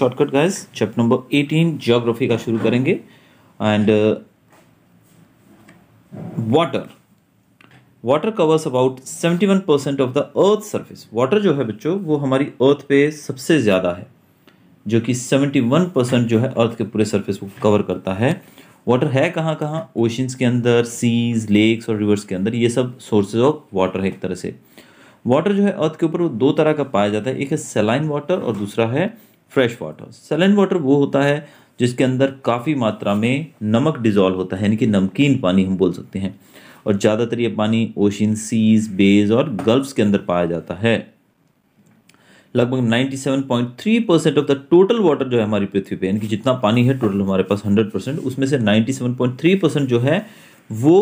Shortcut guys chapter number 18 geography का शुरू करेंगे and water water covers about 71 percent of the earth surface water जो है बच्चों वो हमारी अर्थ पे सबसे ज़्यादा है जो कि 71 परसेंट जो है अर्थ के पूरे सरफेस को कवर करता है वाटर है कहाँ कहाँ ओशंस के अंदर सीज लेक्स और रिवर्स के अंदर ये सब सोर्सेज ऑफ वाटर है एक तरह से वाटर जो है अर्थ के ऊपर वो दो तरह का पाया जाता है एक है सेलाइन वाटर और दूसरा है फ्रेश वाटर सलन वाटर वो होता है जिसके अंदर काफ़ी मात्रा में नमक डिज़ोल्व होता है यानी कि नमकीन पानी हम बोल सकते हैं और ज़्यादातर ये पानी ओशन सीज बेज और गल्फ्स के अंदर पाया जाता है लगभग 97.3 percent of the total water जो है हमारी पृथ्वी पे यानी कि जितना पानी है टोटल हमारे पास 100 परसेंट उसमें से 97.3 परसेंट जो है वो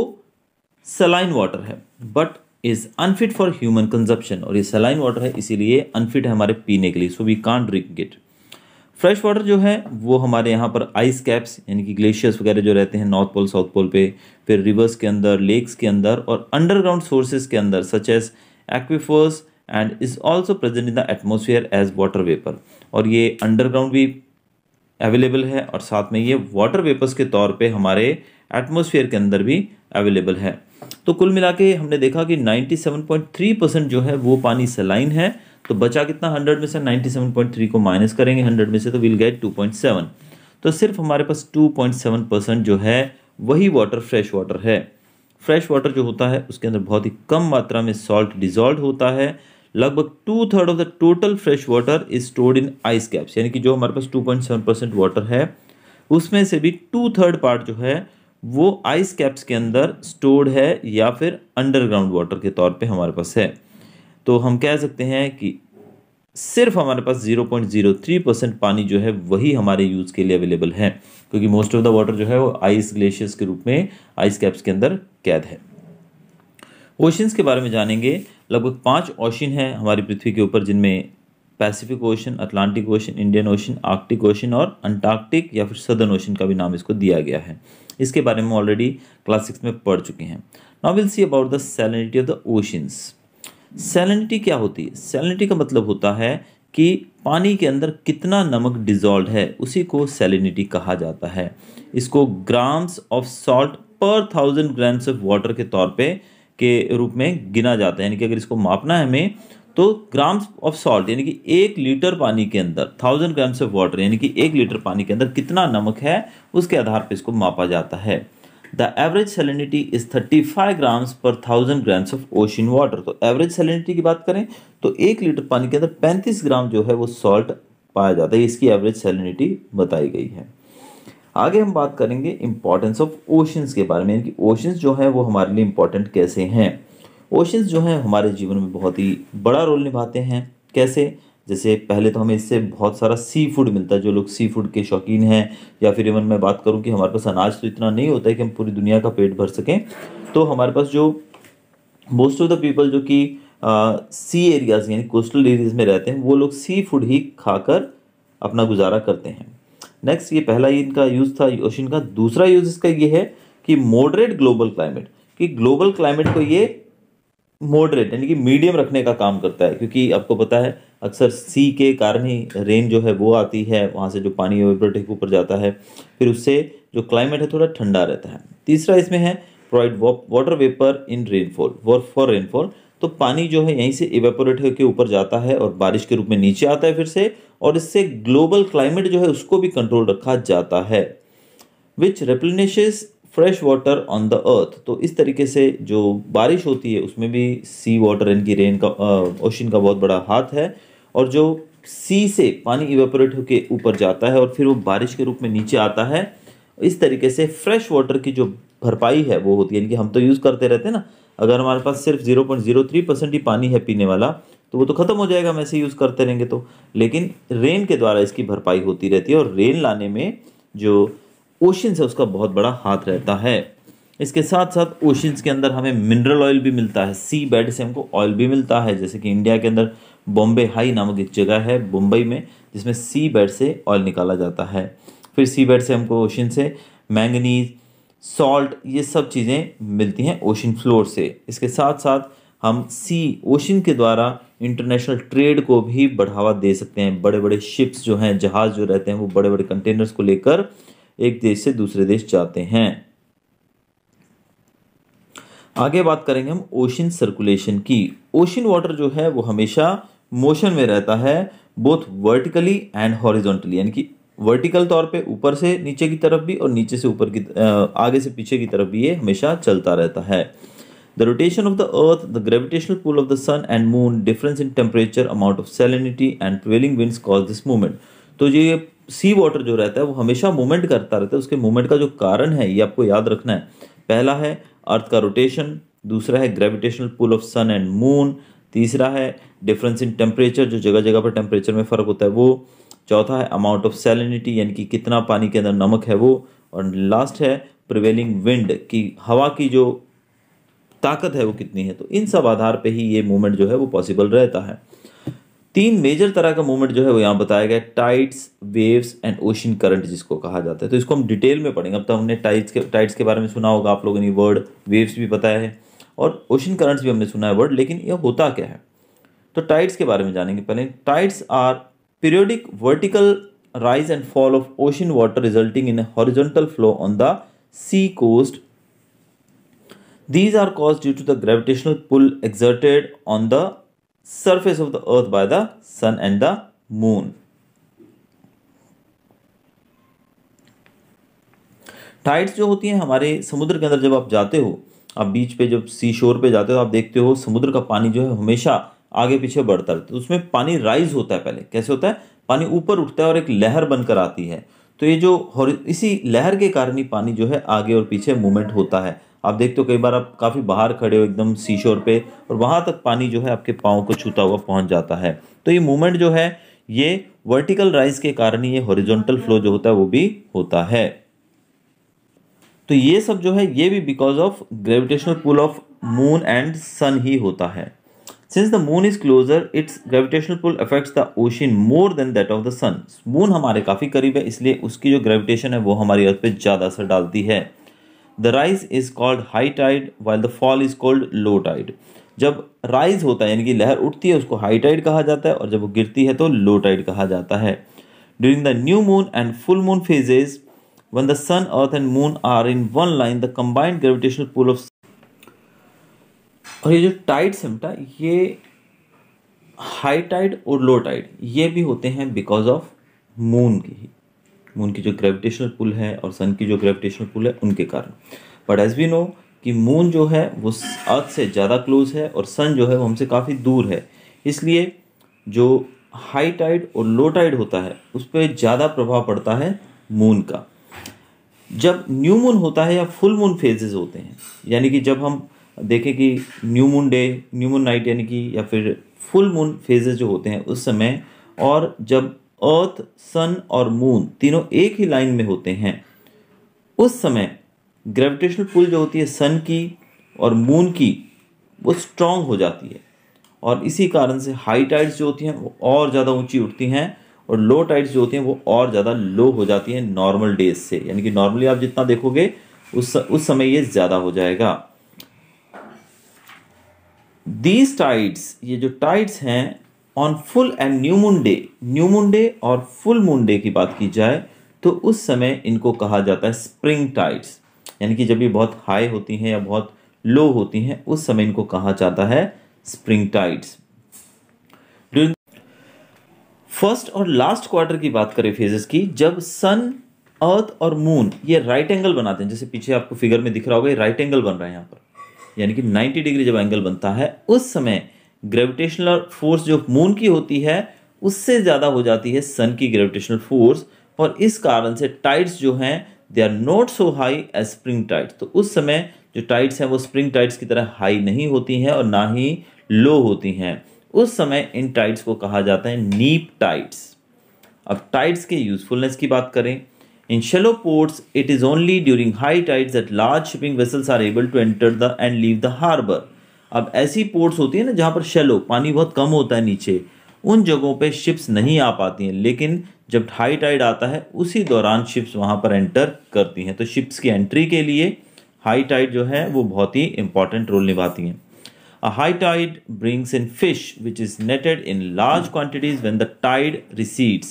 सलाइन वाटर है but is unfit for human consumption और ये सलाइन वाटर है इसीलिए अनफिट है हमारे पीने के लिए so we can drink it fresh water जो है वो हमारे यहाँ पर आइस कैप्स यानी कि ग्लेशियर्स वगैरह जो रहते हैं नॉर्थ पोल साउथ पोल पे फिर रिवर्स के अंदर लेक्स के अंदर और अंडरग्राउंड सोर्सेज के अंदर such as aquifers and is also present in the atmosphere as water vapour और ये अंडरग्राउंड भी अवेलेबल है और साथ में ये वाटर वेपर्स के तौर पे हमारे एटमोसफियर के अंदर भी अवेलेबल है तो कुल मिला के हमने देखा कि 97.3 परसेंट जो है वो पानी सलाइन है तो बचा कितना 100 में से 97.3 को माइनस करेंगे 100 में से तो विल गेट 2.7 तो सिर्फ हमारे पास 2.7 परसेंट जो है वही वाटर फ्रेश वाटर है फ्रेश वाटर जो होता है उसके अंदर बहुत ही कम मात्रा में सॉल्ट डिजॉल्व होता है लगभग two third of the total fresh water is stored in ice caps यानी कि जो हमारे पास टू परसेंट वाटर है उसमें से भी टू थर्ड पार्ट जो है वो आइस कैप्स के अंदर स्टोर्ड है या फिर अंडरग्राउंड वाटर के तौर पे हमारे पास है तो हम कह सकते हैं कि सिर्फ हमारे पास 0.03 परसेंट पानी जो है वही हमारे यूज़ के लिए अवेलेबल है क्योंकि मोस्ट ऑफ द वाटर जो है वो आइस ग्लेशियर्स के रूप में आइस कैप्स के अंदर कैद है ओशंस के बारे में जानेंगे लगभग पाँच ओशन हैं हमारी पृथ्वी के ऊपर जिनमें Pacific Ocean Atlantic Ocean Indian Ocean Arctic Ocean और अंटार्कटिक या फिर सदर्न ओशन का भी नाम इसको दिया गया है इसके बारे में ऑलरेडी क्लास सिक्स में पढ़ चुके हैं now will see about the salinity of the oceans salinity क्या होती है सैलिनिटी का मतलब होता है कि पानी के अंदर कितना नमक डिजॉल्व है उसी को सैलिनिटी कहा जाता है इसको grams of salt per thousand grams of water के तौर पे के रूप में गिना जाता है यानी कि अगर इसको मापना है हमें तो ग्राम्स ऑफ सॉल्ट यानी कि एक लीटर पानी के अंदर थाउजेंड ग्राम्स ऑफ वाटर यानी कि एक लीटर पानी के अंदर कितना नमक है उसके आधार पर इसको मापा जाता है the average salinity is thirty five grams per thousand grams of ocean water तो एवरेज सेलिनिटी की बात करें तो एक लीटर पानी के अंदर पैंतीस ग्राम जो है वो सॉल्ट पाया जाता है इसकी एवरेज सेलिनिटी बताई गई है आगे हम बात करेंगे इंपॉर्टेंस ऑफ ओशंस के बारे में यानी कि ओशंस जो है वो हमारे लिए इंपॉर्टेंट कैसे हैं ओशंस जो हैं हमारे जीवन में बहुत ही बड़ा रोल निभाते हैं कैसे जैसे पहले तो हमें इससे बहुत सारा सी फूड मिलता है जो लोग सी फूड के शौकीन हैं या फिर इवन मैं बात करूं कि हमारे पास अनाज तो इतना नहीं होता है कि हम पूरी दुनिया का पेट भर सकें तो हमारे पास जो मोस्ट ऑफ द पीपल जो कि सी एरियाज यानी कोस्टल एरियाज में रहते हैं वो लोग सी फूड ही खाकर अपना गुजारा करते हैं नेक्स्ट ये पहला ये इनका यूज़ था ओशन का दूसरा यूज़ इसका ये है कि मॉडरेट ग्लोबल क्लाइमेट कि ग्लोबल क्लाइमेट को ये मॉडरेट यानी कि मीडियम रखने का काम करता है क्योंकि आपको पता है अक्सर सी के कारण ही रेन जो है वो आती है वहाँ से जो पानी एवरेटिक ऊपर जाता है फिर उससे जो क्लाइमेट है थोड़ा ठंडा रहता है तीसरा इसमें है provide water vapour in rainfall work for rainfall तो पानी जो है यहीं से इवेपोरेट होकर ऊपर जाता है और बारिश के रूप में नीचे आता है फिर से और इससे ग्लोबल क्लाइमेट जो है उसको भी कंट्रोल रखा जाता है which replenishes fresh water on the earth तो इस तरीके से जो बारिश होती है उसमें भी सी वाटर इनकी रेन का ओशन का बहुत बड़ा हाथ है और जो सी से पानी इवेपोरेट होकर ऊपर जाता है और फिर वो बारिश के रूप में नीचे आता है इस तरीके से फ्रेश वाटर की जो भरपाई है वो होती है यानी कि हम तो यूज़ करते रहते हैं ना अगर हमारे पास सिर्फ zero point zero three percent ही पानी है पीने वाला तो वो तो ख़त्म हो जाएगा हम ऐसे यूज़ करते रहेंगे तो लेकिन रेन के द्वारा इसकी भरपाई होती रहती है और रेन लाने में जो ओशन से उसका बहुत बड़ा हाथ रहता है इसके साथ साथ ओशंस के अंदर हमें मिनरल ऑयल भी मिलता है सी बेड से हमको ऑयल भी मिलता है जैसे कि इंडिया के अंदर बॉम्बे हाई नामक एक जगह है मुंबई में जिसमें सी बेड से ऑयल निकाला जाता है फिर सी बेड से हमको ओशन से मैंगनीज सॉल्ट ये सब चीज़ें मिलती हैं ओशन फ्लोर से इसके साथ साथ हम सी ओशन के द्वारा इंटरनेशनल ट्रेड को भी बढ़ावा दे सकते हैं बड़े बड़े शिप्स जो हैं जहाज़ जो रहते हैं वो बड़े बड़े कंटेनर्स को लेकर एक देश से दूसरे देश जाते हैं आगे बात करेंगे हम ओशन सर्कुलेशन की ओशन वाटर जो है वो हमेशा मोशन में रहता है बोथ वर्टिकली एंड हॉरिजॉन्टली यानी कि वर्टिकल तौर पे ऊपर से नीचे की तरफ भी और नीचे से ऊपर की आगे से पीछे की तरफ भी ये हमेशा चलता रहता है the rotation of the earth the gravitational pull of the sun and moon difference in temperature amount of salinity and trailing winds cause this movement तो ये सी वाटर जो रहता है वो हमेशा मूवमेंट करता रहता है उसके मूवमेंट का जो कारण है ये आपको याद रखना है पहला है अर्थ का रोटेशन दूसरा है gravitational pull of sun and moon तीसरा है डिफरेंस इन टेम्परेचर जो जगह जगह पर टेम्परेचर में फ़र्क होता है वो चौथा है अमाउंट ऑफ सेलिनिटी यानी कि कितना पानी के अंदर नमक है वो और लास्ट है प्रिवेलिंग विंड की हवा की जो ताकत है वो कितनी है तो इन सब आधार पे ही ये मूवमेंट जो है वो पॉसिबल रहता है तीन मेजर तरह का मूवमेंट जो है वो यहाँ बताया गया tides waves and ocean current जिसको कहा जाता है तो इसको हम डिटेल में पढ़ेंगे अब तो हमने टाइड्स के टाइड्स के बारे में सुना होगा आप लोगों ने वर्ड वेव्स भी बताया है और ओशन करंट्स भी हमने सुना है वर्ड लेकिन यह होता क्या है तो टाइड्स के बारे में जानेंगे पहले tides are periodic vertical rise and fall of ocean water resulting in horizontal flow on on the sea coast. These are caused due to the gravitational pull exerted on surface of the earth by the sun and the moon. Tides जो होती हैं हमारे समुद्र के अंदर जब आप जाते हो आप बीच पे जब सी शोर पे जाते हो आप देखते हो समुद्र का पानी जो है हमेशा आगे पीछे बढ़ता रहता है तो उसमें पानी राइज होता है पहले कैसे होता है पानी ऊपर उठता है और एक लहर बनकर आती है तो ये जो इसी लहर के कारण ही पानी जो है आगे और पीछे मूवमेंट होता है आप देखते हो कई बार आप काफ़ी बाहर खड़े हो एकदम सीशोर पे और वहाँ तक पानी जो है आपके पाँव को छूता हुआ पहुँच जाता है तो ये मूवमेंट जो है ये वर्टिकल राइज के कारण ही ये हॉरिजॉन्टल फ्लो जो होता है वो भी होता है तो ये सब जो है ये भी because of gravitational pull of moon and sun ही होता है since the moon is closer its gravitational pull affects the ocean more than that of the sun moon हमारे काफ़ी करीब है इसलिए उसकी जो ग्रेविटेशन है वो हमारी अर्थ पे ज़्यादा असर डालती है the rise is called high tide while the fall is called low tide जब राइज होता है यानी कि लहर उठती है उसको हाई टाइड कहा जाता है और जब वो गिरती है तो लो टाइड कहा जाता है during the new moon and full moon phases when the sun earth and moon are in one line the combined gravitational pull of और ये जो टाइड है बेटा ये हाई टाइड और लो टाइड ये भी होते हैं बिकॉज ऑफ मून के ही मून की जो ग्रेविटेशनल पुल है और सन की जो ग्रेविटेशनल पुल है उनके कारण बट एज वी नो कि मून जो है वो अर्थ से ज़्यादा क्लोज है और सन जो है वो हमसे काफ़ी दूर है इसलिए जो हाई टाइड और लो टाइड होता है उस पर ज़्यादा प्रभाव पड़ता है मून का जब न्यू मून होता है या फुल मून फेजेस होते हैं यानी कि जब हम देखें कि new moon day new moon night यानी कि या फिर फुल मून फेजेस जो होते हैं उस समय और जब अर्थ सन और मून तीनों एक ही लाइन में होते हैं उस समय ग्रेविटेशनल पुल जो होती है सन की और मून की वो स्ट्रांग हो जाती है और इसी कारण से हाई टाइड्स जो होती हैं वो और ज़्यादा ऊंची उठती हैं और लो टाइड्स जो होती हैं वो और ज़्यादा लो हो जाती हैं नॉर्मल डेज से यानी कि नॉर्मली आप जितना देखोगे उस उस समय ये ज़्यादा हो जाएगा दीज टाइड्स ये जो टाइड्स हैं on full and new moon day new moon day और फुल मून डे की बात की जाए तो उस समय इनको कहा जाता है स्प्रिंग टाइड्स यानी कि जब ये बहुत हाई होती हैं या बहुत लो होती हैं उस समय इनको कहा जाता है स्प्रिंग टाइड्स फर्स्ट और लास्ट क्वार्टर की बात करें फेजेस की जब सन अर्थ और मून ये राइट एंगल बनाते हैं जैसे पीछे आपको फिगर में दिख रहा होगा ये राइट एंगल बन रहा है यहाँ पर यानी कि 90 डिग्री जब एंगल बनता है उस समय ग्रेविटेशनल फोर्स जो मून की होती है उससे ज़्यादा हो जाती है सन की ग्रेविटेशनल फोर्स और इस कारण से टाइड्स जो हैं they are not so high as spring tides तो उस समय जो टाइड्स हैं वो स्प्रिंग टाइड्स की तरह हाई नहीं होती हैं और ना ही लो होती हैं उस समय इन टाइड्स को कहा जाता है नीप टाइड्स अब टाइड्स के यूजफुलनेस की बात करें in shallow ports it is only during high tides at large shipping vessels are able to enter the and leave the harbour अब ऐसी पोर्ट्स होती है ना जहाँ पर शेलो पानी बहुत कम होता है नीचे उन जगहों पे शिप्स नहीं आ पाती हैं लेकिन जब हाई टाइड आता है उसी दौरान शिप्स वहाँ पर एंटर करती हैं तो शिप्स की एंट्री के लिए हाई टाइड जो है वो बहुत ही इंपॉर्टेंट रोल निभाती हैं high tide brings in fish which is is in large quantities quantities when the tide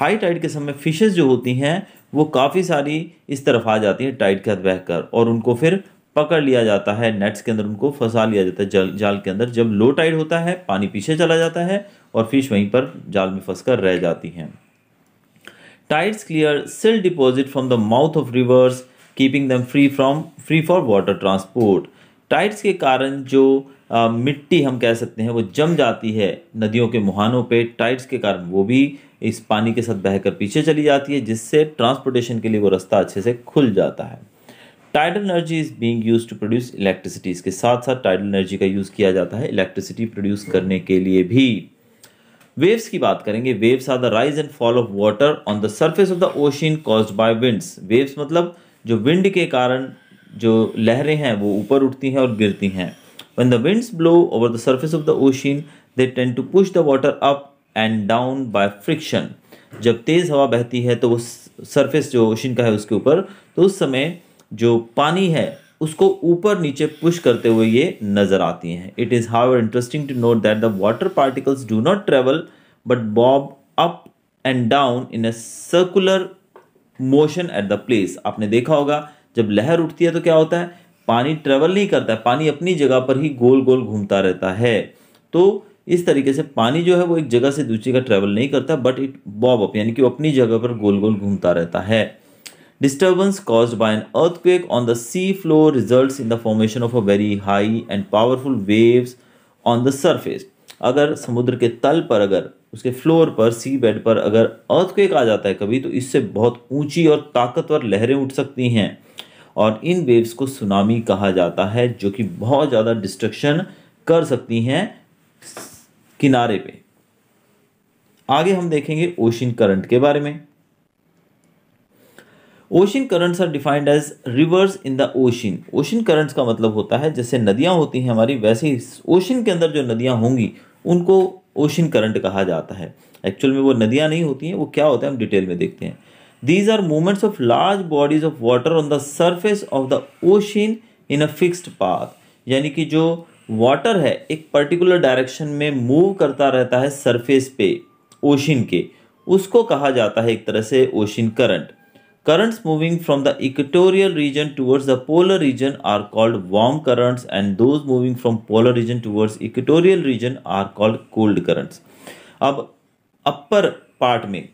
high tide के समय फिशेज जो होती हैं वो काफ़ी सारी इस तरफ आ जाती हैं टाइड के हाथ बहकर और उनको फिर पकड़ लिया जाता है नेट्स के अंदर उनको फंसा लिया जाता है जल जाल के अंदर जब लो टाइड होता है पानी पीछे चला जाता है और फिश वहीं पर जाल में फंस कर रह जाती हैं tides clear silt deposit from the mouth of rivers keeping them free from free for water transport tides के कारण जो आ, मिट्टी हम कह सकते हैं वो जम जाती है नदियों के मुहानों पे टाइड्स के कारण वो भी इस पानी के साथ बहकर पीछे चली जाती है जिससे ट्रांसपोर्टेशन के लिए वो रास्ता अच्छे से खुल जाता है tidal energy is being use to produce electricity इसके साथ साथ टाइडल एनर्जी का यूज़ किया जाता है इलेक्ट्रिसिटी प्रोड्यूस करने के लिए भी वेव्स की बात करेंगे waves are the rise and fall of water on the surface of the ocean caused by winds waves मतलब जो विंड के कारण जो लहरें हैं वो ऊपर उठती हैं और गिरती हैं when the winds blow over the surface of the ocean they tend to push the water up and down by friction जब तेज़ हवा बहती है तो उस सर्फेस जो ओशन का है उसके ऊपर तो उस समय जो पानी है उसको ऊपर नीचे पुश करते हुए ये नज़र आती हैं it is how interesting to note that the water particles do not travel but bob up and down in a circular motion at the place आपने देखा होगा जब लहर उठती है तो क्या होता है पानी ट्रेवल नहीं करता है पानी अपनी जगह पर ही गोल गोल घूमता रहता है तो इस तरीके से पानी जो है वो एक जगह से दूसरी जगह ट्रेवल नहीं करता बट इट बॉब अप यानी कि वो अपनी जगह पर गोल गोल घूमता रहता है disturbance caused by an earthquake on the sea floor results in the formation of a very high and powerful waves on the surface. अगर समुद्र के तल पर अगर उसके फ्लोर पर सी बेड पर अगर अर्थक्वेक आ जाता है कभी तो इससे बहुत ऊंची और ताकतवर लहरें उठ सकती हैं और इन वेव्स को सुनामी कहा जाता है जो कि बहुत ज़्यादा डिस्ट्रक्शन कर सकती हैं किनारे पे आगे हम देखेंगे ओशन करंट के बारे में ocean currents are defined as rivers in the ocean ocean currents का मतलब होता है जैसे नदियाँ होती हैं हमारी वैसे ही ओशन के अंदर जो नदियाँ होंगी उनको ओशन करंट कहा जाता है एक्चुअल में वो नदियाँ नहीं होती हैं वो क्या होता है हम डिटेल में देखते हैं these are movements of large bodies of water on the surface of the ocean in a fixed path यानी कि जो वाटर है एक पर्टिकुलर डायरेक्शन में मूव करता रहता है सरफेस पे ओशन के उसको कहा जाता है एक तरह से ocean current Currents moving from the equatorial region towards the polar region are called warm currents and those moving from polar region towards equatorial region are called cold currents. अब upper part में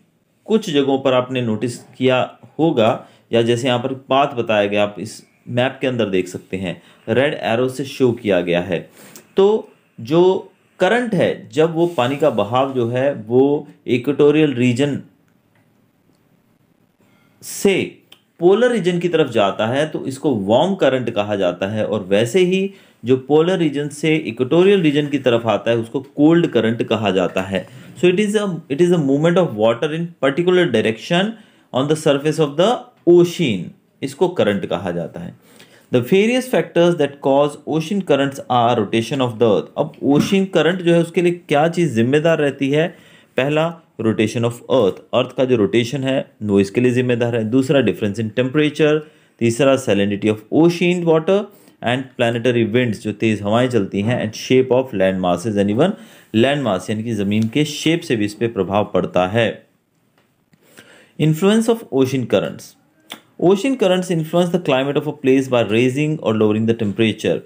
कुछ जगहों पर आपने notice किया होगा या जैसे यहाँ पर path बताया गया आप इस map के अंदर देख सकते हैं red arrow से show किया गया है तो जो करंट है जब वो पानी का बहाव जो है वो इक्वेटोरियल रीजन से पोलर रीजन की तरफ जाता है तो इसको वार्म करंट कहा जाता है और वैसे ही जो पोलर रीजन से इक्वेटोरियल रीजन की तरफ आता है उसको कोल्ड करंट कहा जाता है so it is a it is a movement of water in particular direction on the surface of the ocean इसको करंट कहा जाता है the various factors that cause ocean currents are rotation of the earth अब ocean current जो है उसके लिए क्या चीज़ जिम्मेदार रहती है पहला रोटेशन ऑफ अर्थ अर्थ का जो रोटेशन है वो इसके लिए जिम्मेदार है दूसरा डिफरेंस इन टेम्परेचर तीसरा salinity of ocean water and planetary winds जो तेज़ हवाएं चलती हैं and shape of land masses and even land mass यानी कि ज़मीन के शेप से भी इस पर प्रभाव पड़ता है influence of ocean currents ocean currents influence the climate of a place by raising और lowering the temperature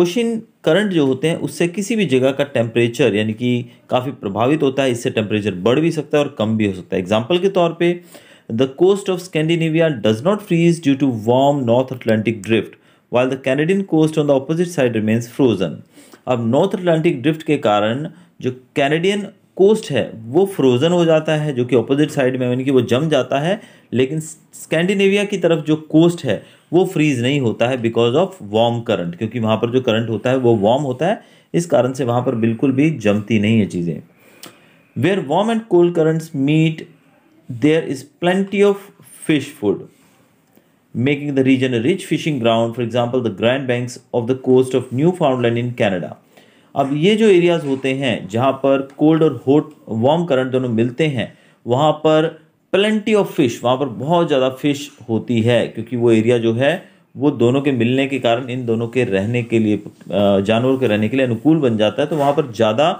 ocean current जो होते हैं उससे किसी भी जगह का टेम्परेचर यानी कि काफ़ी प्रभावित होता है इससे टेम्परेचर बढ़ भी सकता है और कम भी हो सकता है एग्जाम्पल के तौर पर the coast of Scandinavia does not freeze due to warm North Atlantic Drift while the Canadian coast on the opposite side remains frozen अब नॉर्थ अटलांटिक ड्रिफ्ट के कारण जो कैनेडियन कोस्ट है वो फ्रोज़न हो जाता है जो कि ऑपोजिट साइड में यानी कि वो जम जाता है लेकिन स्कैंडिनेविया की तरफ जो कोस्ट है वो फ्रीज नहीं होता है बिकॉज ऑफ वार्म करंट क्योंकि वहाँ पर जो करंट होता है वो वार्म होता है इस कारण से वहाँ पर बिल्कुल भी जमती नहीं है चीज़ें where warm and cold currents meet there is plenty of fish food making the region rich fishing ground for example the Grand Banks of the coast of Newfoundland in Canada अब ये जो areas होते हैं जहाँ पर cold और hot warm current दोनों मिलते हैं वहाँ पर प्लेंटी ऑफ फिश वहाँ पर बहुत ज़्यादा फिश होती है क्योंकि वो एरिया जो है वो दोनों के मिलने के कारण इन दोनों के रहने के लिए जानवरों के रहने के लिए अनुकूल बन जाता है तो वहाँ पर ज़्यादा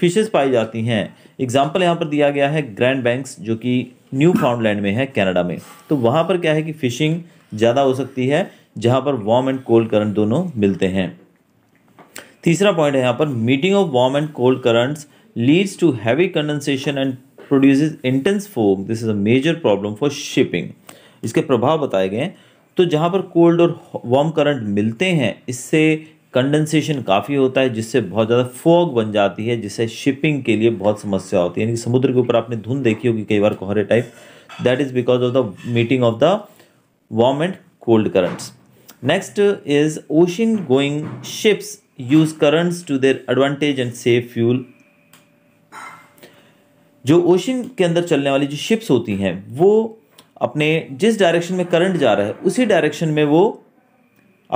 फिशेस पाई जाती हैं एग्जाम्पल यहाँ पर दिया गया है ग्रैंड बैंक्स जो कि न्यू फाउंडलैंड में है कनाडा में तो वहाँ पर क्या है कि फ़िशिंग ज़्यादा हो सकती है जहाँ पर वार्म एंड कोल्ड करंट दोनों मिलते हैं तीसरा पॉइंट है यहाँ पर meeting of warm and cold currents leads to heavy condensation and produce intense fog this is a major problem for shipping इसके प्रभाव बताए गए तो जहाँ पर कोल्ड और वार्म करंट मिलते हैं इससे कंडेंसेशन काफ़ी होता है जिससे बहुत ज़्यादा फॉग बन जाती है जिससे शिपिंग के लिए बहुत समस्या होती है यानी कि समुद्र के ऊपर आपने धुंध देखी होगी कई बार कोहरे type that is because of the meeting of the warm and cold currents next is ocean going ships use currents to their advantage and save fuel जो ओशन के अंदर चलने वाली जो शिप्स होती हैं वो अपने जिस डायरेक्शन में करंट जा रहा है उसी डायरेक्शन में वो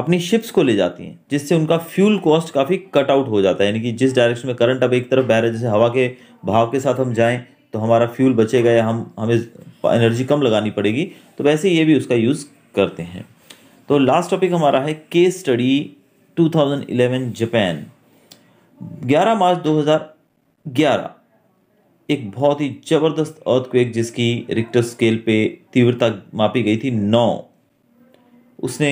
अपनी शिप्स को ले जाती हैं जिससे उनका फ्यूल कॉस्ट काफ़ी कट आउट हो जाता है यानी कि जिस डायरेक्शन में करंट अब एक तरफ बह रहा है जैसे हवा के भाव के साथ हम जाएं तो हमारा फ्यूल बचेगा या हम हमें एनर्जी कम लगानी पड़ेगी तो वैसे ये भी उसका यूज़ करते हैं तो लास्ट टॉपिक हमारा है केस स्टडी 2011 जापान 11 मार्च 2011 एक बहुत ही जबरदस्त अर्थक्वेक जिसकी रिक्टर स्केल पे तीव्रता मापी गई थी नौ उसने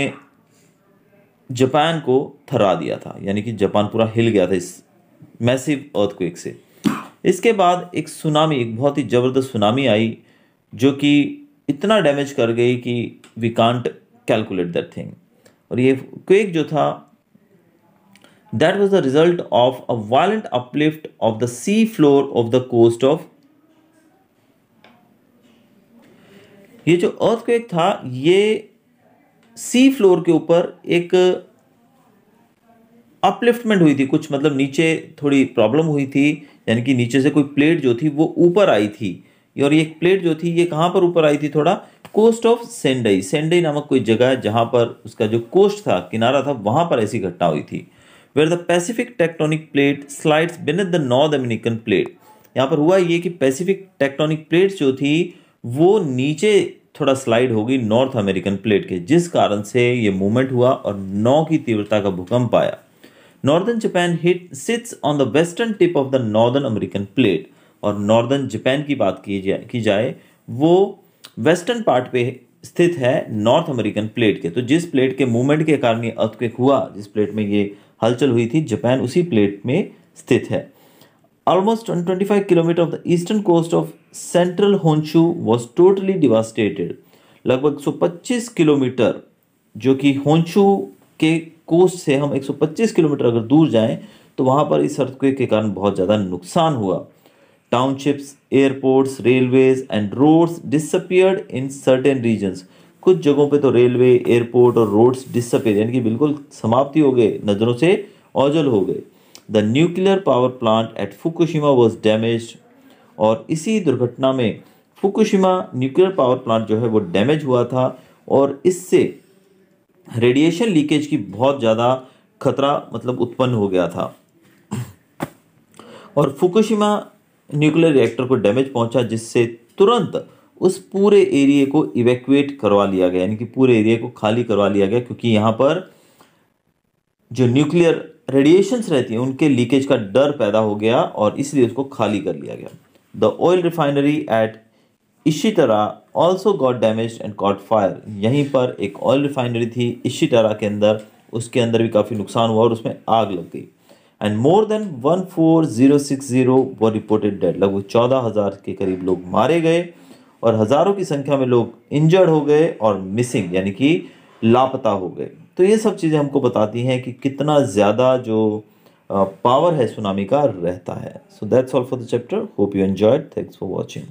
जापान को थरा दिया था यानी कि जापान पूरा हिल गया था इस मैसिव अर्थक्वेक से इसके बाद एक सुनामी एक बहुत ही ज़बरदस्त सुनामी आई जो कि इतना डैमेज कर गई कि we can't calculate that thing और ये क्वेक जो था that was the result of a violent uplift of the sea floor of the coast of ये जो अर्थक्वेक था ये सी फ्लोर के ऊपर एक अपलिफ्टमेंट हुई थी कुछ मतलब नीचे थोड़ी प्रॉब्लम हुई थी यानी कि नीचे से कोई प्लेट जो थी वो ऊपर आई थी और ये प्लेट जो थी ये कहाँ पर ऊपर आई थी थोड़ा कोस्ट ऑफ सेंडई सेंडई नामक कोई जगह है जहाँ पर उसका जो कोस्ट था किनारा था वहाँ पर ऐसी घटना हुई थी where the Pacific tectonic plate slides beneath the North American plate यहाँ पर हुआ ये कि पैसिफिक टेक्टोनिक प्लेट जो थी वो नीचे थोड़ा स्लाइड होगी नॉर्थ अमेरिकन प्लेट के जिस कारण से ये मूवमेंट हुआ और नौ की तीव्रता का भूकंप आया northern Japan hit sits on the western tip of the northern American plate और नॉर्दर्न जापान की बात की जाए की जाए वो वेस्टर्न पार्ट पे स्थित है नॉर्थ अमेरिकन प्लेट के तो जिस प्लेट के मूवमेंट के कारण ये अर्थक्वेक हुआ जिस प्लेट में ये हलचल हुई थी जापान उसी प्लेट में स्थित है almost twenty five kilometre of the eastern coast of central Honshu was totally devastated लगभग 125 किलोमीटर जो कि होन्शू के कोस्ट से हम 125 किलोमीटर अगर दूर जाएं तो वहाँ पर इस अर्थक्वेक के कारण बहुत ज़्यादा नुकसान हुआ townships airports railways and roads disappeared in certain regions कुछ जगहों पे तो रेलवे एयरपोर्ट और रोड्स डिसअपेयर यानी कि बिल्कुल समाप्ति हो गए नज़रों से ओझल हो गए the nuclear power plant at Fukushima was damage और इसी दुर्घटना में फुकुशिमा न्यूक्लियर पावर प्लांट जो है वो डैमेज हुआ था और इससे रेडिएशन लीकेज की बहुत ज़्यादा खतरा मतलब उत्पन्न हो गया था और फुकुशिमा न्यूक्लियर रिएक्टर को डैमेज पहुंचा जिससे तुरंत उस पूरे एरिए को इवेक्ट करवा लिया गया यानी कि पूरे एरिए को खाली करवा लिया गया क्योंकि यहाँ पर जो न्यूक्लियर रेडिएशंस रहती हैं उनके लीकेज का डर पैदा हो गया और इसलिए उसको खाली कर लिया गया द ऑयल रिफाइनरी एट तरह also got damage and caught fire यहीं पर एक ऑयल रिफाइनरी थी तरह के अंदर उसके अंदर भी काफ़ी नुकसान हुआ और उसमें आग लग गई and more than one four zero six zero वो रिपोर्टेड डेड लगभग चौदह हज़ार के करीब लोग मारे गए और हज़ारों की संख्या में लोग इंजर्ड हो गए और मिसिंग यानी कि लापता हो गए तो ये सब चीज़ें हमको बताती हैं कि कितना ज़्यादा जो पावर है सुनामी का रहता है so that's all for the chapter hope you enjoyed thanks for watching